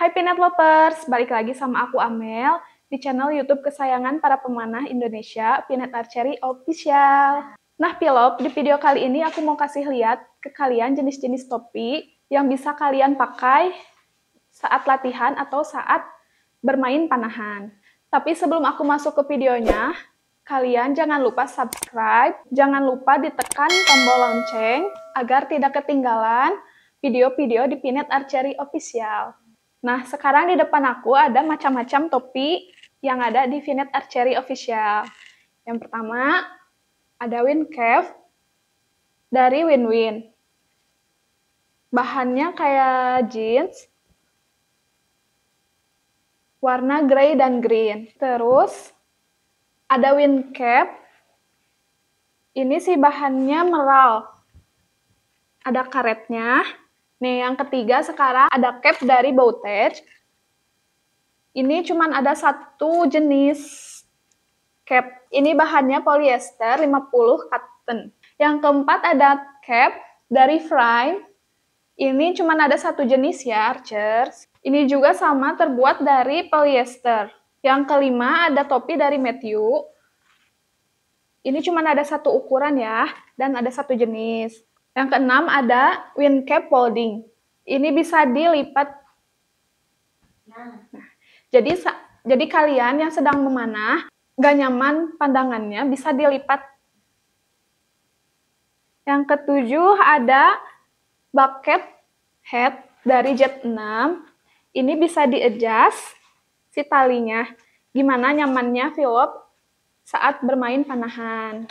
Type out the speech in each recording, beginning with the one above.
Hai Pinet Lovers, balik lagi sama aku Amel di channel YouTube kesayangan para pemanah Indonesia, Pinet Archery Official. Nah, Pilop, di video kali ini aku mau kasih lihat ke kalian jenis-jenis topi yang bisa kalian pakai saat latihan atau saat bermain panahan. Tapi sebelum aku masuk ke videonya, kalian jangan lupa subscribe, jangan lupa ditekan tombol lonceng agar tidak ketinggalan video-video di Pinet Archery Official. Nah, sekarang di depan aku ada macam-macam topi yang ada di Vinet Archery Official. Yang pertama, ada wind cap dari Win Win. Bahannya kayak jeans, warna grey dan green. Terus, ada wind Cap. Ini sih bahannya meral. Ada karetnya. Nih, yang ketiga sekarang ada cap dari Bowtech. Ini cuman ada satu jenis cap. Ini bahannya polyester 50 cotton. Yang keempat ada cap dari Fry. Ini cuman ada satu jenis ya, Archers. Ini juga sama terbuat dari polyester. Yang kelima ada topi dari Matthew. Ini cuman ada satu ukuran ya, dan ada satu jenis. Yang keenam ada wind cap folding. Ini bisa dilipat. Nah, jadi jadi kalian yang sedang memanah gak nyaman pandangannya bisa dilipat. Yang ketujuh ada bucket head dari jet 6. Ini bisa di-adjust si talinya. Gimana nyamannya Philip saat bermain panahan.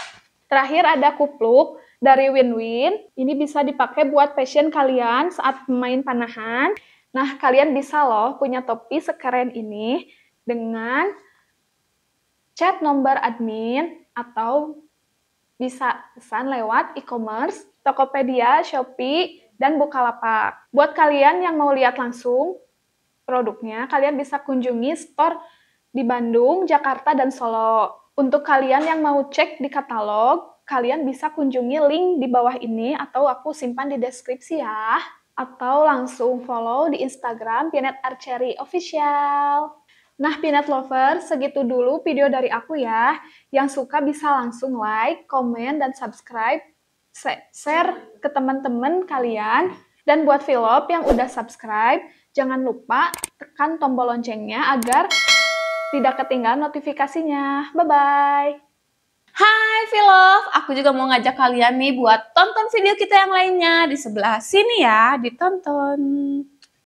Terakhir ada kupluk dari Win-Win. Ini bisa dipakai buat passion kalian saat main panahan. Nah, kalian bisa loh punya topi sekeren ini dengan chat nomor admin atau bisa pesan lewat e-commerce, Tokopedia, Shopee, dan Bukalapak. Buat kalian yang mau lihat langsung produknya, kalian bisa kunjungi store di Bandung, Jakarta, dan Solo. Untuk kalian yang mau cek di katalog, kalian bisa kunjungi link di bawah ini atau aku simpan di deskripsi ya. Atau langsung follow di Instagram Pianet Archery Official. Nah, Pianet Lover, segitu dulu video dari aku ya. Yang suka bisa langsung like, komen, dan subscribe. Share ke teman-teman kalian. Dan buat Philop yang udah subscribe, jangan lupa tekan tombol loncengnya agar tidak ketinggalan notifikasinya. Bye-bye! Hai Vlog, aku juga mau ngajak kalian nih buat tonton video kita yang lainnya di sebelah sini ya, ditonton.